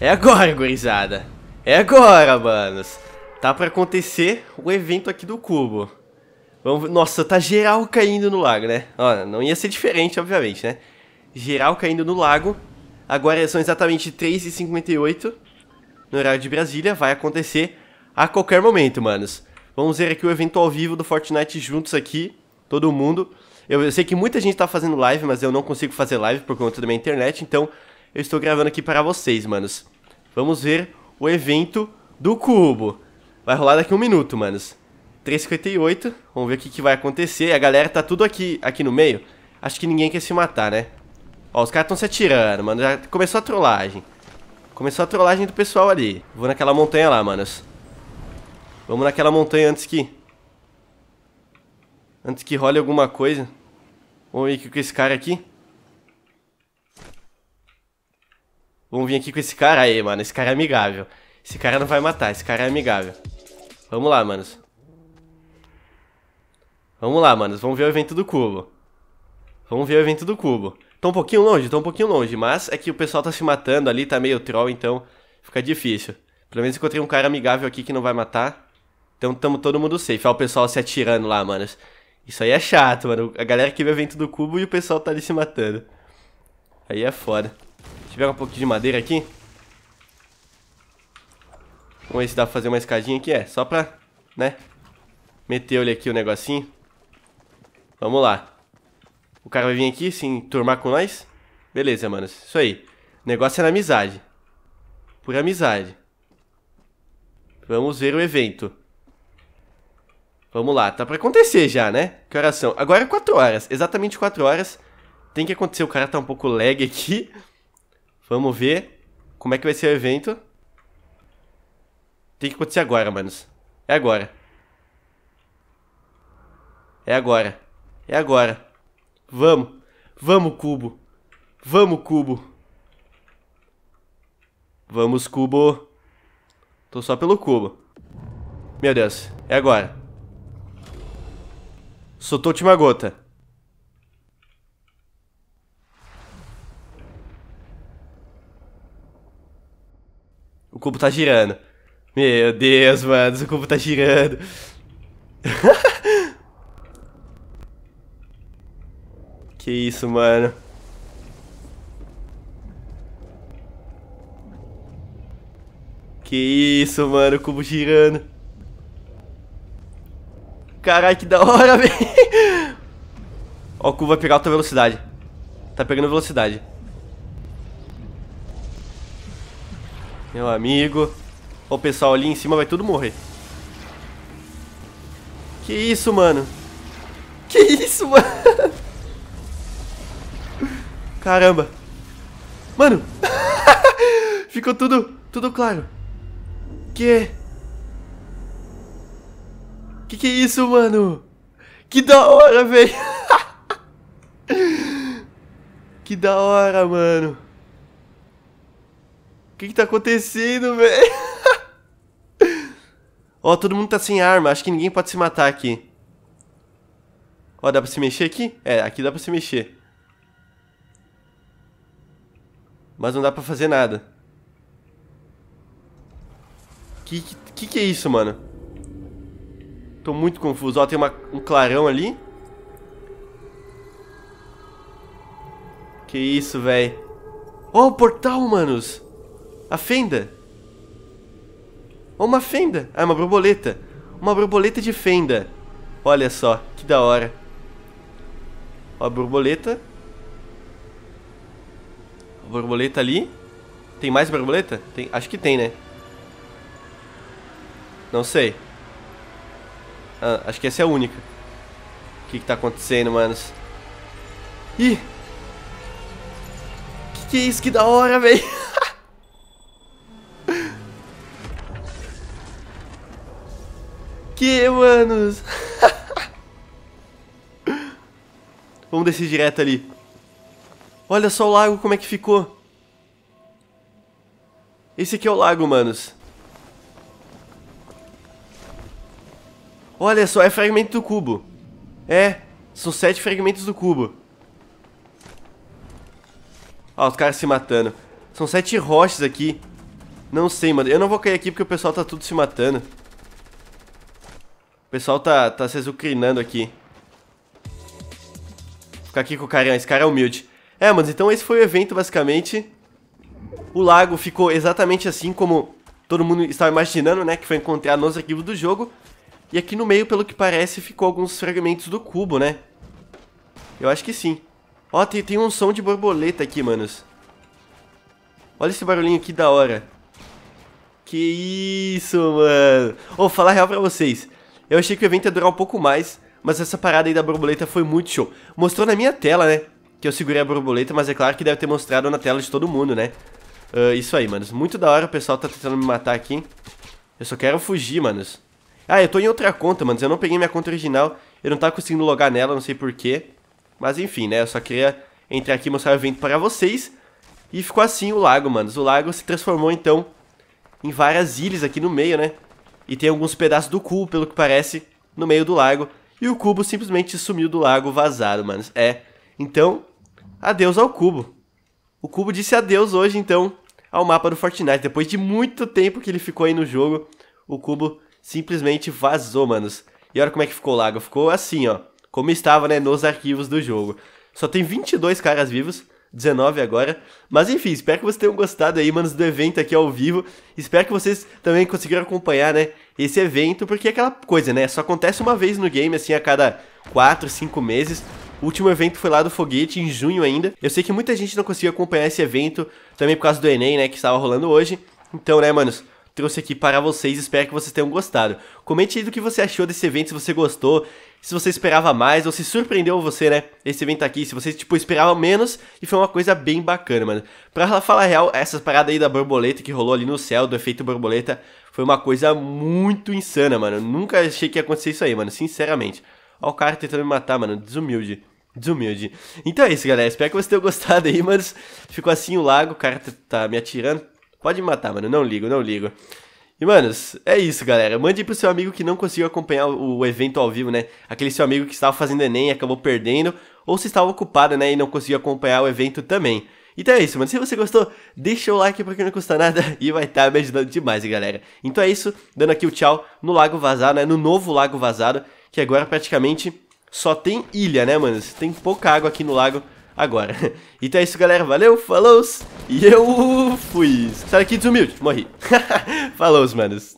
É agora, gurizada. É agora, manos. Tá pra acontecer o evento aqui do cubo. Vamos... Nossa, tá geral caindo no lago, né? Ó, não ia ser diferente, obviamente, né? Geral caindo no lago. Agora são exatamente 3h58 no horário de Brasília. Vai acontecer a qualquer momento, manos. Vamos ver aqui o evento ao vivo do Fortnite juntos aqui. Todo mundo. Eu, eu sei que muita gente tá fazendo live, mas eu não consigo fazer live por conta da minha internet, então eu estou gravando aqui para vocês, manos. Vamos ver o evento do cubo. Vai rolar daqui um minuto, manos. 3,58. Vamos ver o que, que, vai acontecer. A galera tá tudo aqui, aqui no meio. Acho que ninguém quer se matar, né? Ó, os caras estão se atirando, mano. Já começou a trollagem. Começou a trollagem do pessoal ali. Vou naquela montanha lá, manos. Vamos naquela montanha antes que... Antes que role alguma coisa. Vamos ver o que, que esse cara aqui... Vamos vir aqui com esse cara aí, mano. Esse cara é amigável. Esse cara não vai matar, esse cara é amigável. Vamos lá, manos. Vamos lá, manos. Vamos ver o evento do cubo. Vamos ver o evento do cubo. Tá um pouquinho longe, tá um pouquinho longe. Mas é que o pessoal tá se matando ali, tá meio troll, então fica difícil. Pelo menos encontrei um cara amigável aqui que não vai matar. Então tamo todo mundo safe. Olha o pessoal se atirando lá, manos. Isso aí é chato, mano. A galera que vê o evento do cubo e o pessoal tá ali se matando. Aí é foda. Deixa eu pegar um pouquinho de madeira aqui. Vamos ver se dá pra fazer uma escadinha aqui, é. Só pra, né? Meter ele aqui o negocinho. Vamos lá. O cara vai vir aqui se enturmar com nós. Beleza, mano. Isso aí. O negócio é na amizade. Por amizade. Vamos ver o evento. Vamos lá. Tá pra acontecer já, né? Que horas são? Agora é 4 horas. Exatamente 4 horas. Tem que acontecer. O cara tá um pouco lag aqui. Vamos ver como é que vai ser o evento. Tem que acontecer agora, manos. É agora. É agora. É agora. Vamos. Vamos, cubo. Vamos, cubo. Vamos, cubo. Tô só pelo cubo. Meu Deus. É agora. Soltou a última gota. O cubo tá girando. Meu Deus, mano, o cubo tá girando. que isso, mano. Que isso, mano, o cubo girando. Caralho, que da hora, velho. Ó, o cubo vai pegar alta velocidade. Tá pegando velocidade. Meu amigo. O pessoal ali em cima vai tudo morrer. Que isso, mano? Que isso, mano? Caramba. Mano. Ficou tudo, tudo claro. Que... Que que é isso, mano? Que da hora, velho. que da hora, mano. O que que tá acontecendo, velho? Ó, todo mundo tá sem arma. Acho que ninguém pode se matar aqui. Ó, dá pra se mexer aqui? É, aqui dá pra se mexer. Mas não dá pra fazer nada. Que que, que é isso, mano? Tô muito confuso. Ó, tem uma, um clarão ali. Que isso, velho. Ó, oh, o portal, manos. A fenda. Uma fenda. Ah, é uma borboleta. Uma borboleta de fenda. Olha só, que da hora. Ó, a borboleta. A borboleta ali. Tem mais borboleta? Tem, acho que tem, né? Não sei. Ah, acho que essa é a única. O que, que tá acontecendo, manos? Ih! Que que é isso? Que da hora, velho! que, manos? Vamos descer direto ali. Olha só o lago como é que ficou. Esse aqui é o lago, manos. Olha só, é fragmento do cubo. É, são sete fragmentos do cubo. Ó, os caras se matando. São sete rochas aqui. Não sei, mano. Eu não vou cair aqui porque o pessoal tá tudo se matando pessoal tá, tá se exucrinando aqui. Ficar aqui com o carinha, esse cara é humilde. É, mano, então esse foi o evento, basicamente. O lago ficou exatamente assim como todo mundo estava imaginando, né? Que foi encontrar nos arquivos do jogo. E aqui no meio, pelo que parece, ficou alguns fragmentos do cubo, né? Eu acho que sim. Ó, tem, tem um som de borboleta aqui, manos. Olha esse barulhinho aqui da hora. Que isso, mano. Vou oh, falar real pra vocês. Eu achei que o evento ia durar um pouco mais, mas essa parada aí da borboleta foi muito show. Mostrou na minha tela, né? Que eu segurei a borboleta, mas é claro que deve ter mostrado na tela de todo mundo, né? Uh, isso aí, manos. Muito da hora, o pessoal tá tentando me matar aqui. Eu só quero fugir, manos. Ah, eu tô em outra conta, manos. Eu não peguei minha conta original. Eu não tava conseguindo logar nela, não sei porquê. Mas enfim, né? Eu só queria entrar aqui e mostrar o evento para vocês. E ficou assim o lago, manos. O lago se transformou, então, em várias ilhas aqui no meio, né? e tem alguns pedaços do cubo, pelo que parece, no meio do lago. E o cubo simplesmente sumiu do lago vazado, mano. É. Então, adeus ao cubo. O cubo disse adeus hoje, então, ao mapa do Fortnite. Depois de muito tempo que ele ficou aí no jogo, o cubo simplesmente vazou, manos. E olha como é que ficou o lago. Ficou assim, ó. Como estava, né, nos arquivos do jogo. Só tem 22 caras vivos. 19 agora. Mas enfim, espero que vocês tenham gostado aí, manos, do evento aqui ao vivo. Espero que vocês também conseguiram acompanhar, né, esse evento, porque é aquela coisa, né, só acontece uma vez no game, assim, a cada 4, 5 meses. O último evento foi lá do Foguete, em junho ainda. Eu sei que muita gente não conseguiu acompanhar esse evento, também por causa do Enem, né, que estava rolando hoje. Então, né, manos, trouxe aqui para vocês. Espero que vocês tenham gostado. Comente aí do que você achou desse evento, se você gostou, se você esperava mais ou se surpreendeu você, né? Esse evento aqui, se você, tipo, esperava menos e foi uma coisa bem bacana, mano. Pra falar real, essa parada aí da borboleta que rolou ali no céu, do efeito borboleta, foi uma coisa muito insana, mano. Nunca achei que ia acontecer isso aí, mano, sinceramente. Ó o cara tentando me matar, mano, desumilde. Desumilde. Então é isso, galera. Espero que vocês tenham gostado aí, mano. Ficou assim o lago, o cara tá, tá me atirando Pode me matar, mano. Não ligo, não ligo. E, manos, é isso, galera. Mande pro seu amigo que não conseguiu acompanhar o evento ao vivo, né? Aquele seu amigo que estava fazendo Enem e acabou perdendo, ou se estava ocupado, né, e não conseguiu acompanhar o evento também. Então é isso, mano. Se você gostou, deixa o like porque não custa nada e vai estar tá me ajudando demais, galera. Então é isso, dando aqui o tchau no Lago Vazado, né? No novo Lago Vazado, que agora praticamente só tem ilha, né, mano? Tem pouca água aqui no lago agora. Então é isso, galera. Valeu, falou! E eu fui! Sai aqui, desumilde. Morri. falou, manos.